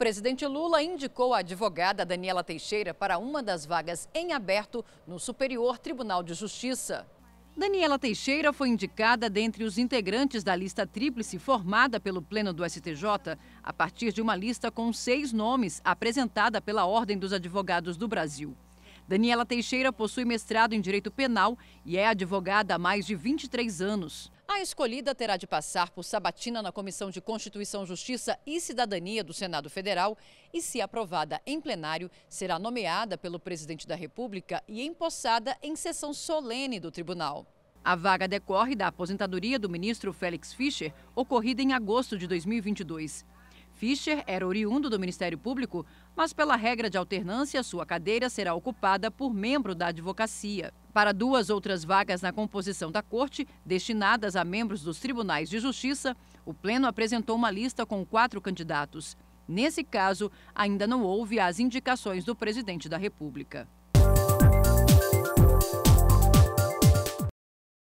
presidente Lula indicou a advogada Daniela Teixeira para uma das vagas em aberto no Superior Tribunal de Justiça. Daniela Teixeira foi indicada dentre os integrantes da lista tríplice formada pelo Pleno do STJ, a partir de uma lista com seis nomes apresentada pela Ordem dos Advogados do Brasil. Daniela Teixeira possui mestrado em Direito Penal e é advogada há mais de 23 anos. A escolhida terá de passar por sabatina na Comissão de Constituição, Justiça e Cidadania do Senado Federal e, se aprovada em plenário, será nomeada pelo presidente da República e empossada em sessão solene do tribunal. A vaga decorre da aposentadoria do ministro Félix Fischer, ocorrida em agosto de 2022. Fischer era oriundo do Ministério Público, mas, pela regra de alternância, sua cadeira será ocupada por membro da advocacia para duas outras vagas na composição da corte, destinadas a membros dos tribunais de justiça, o Pleno apresentou uma lista com quatro candidatos. Nesse caso, ainda não houve as indicações do presidente da República.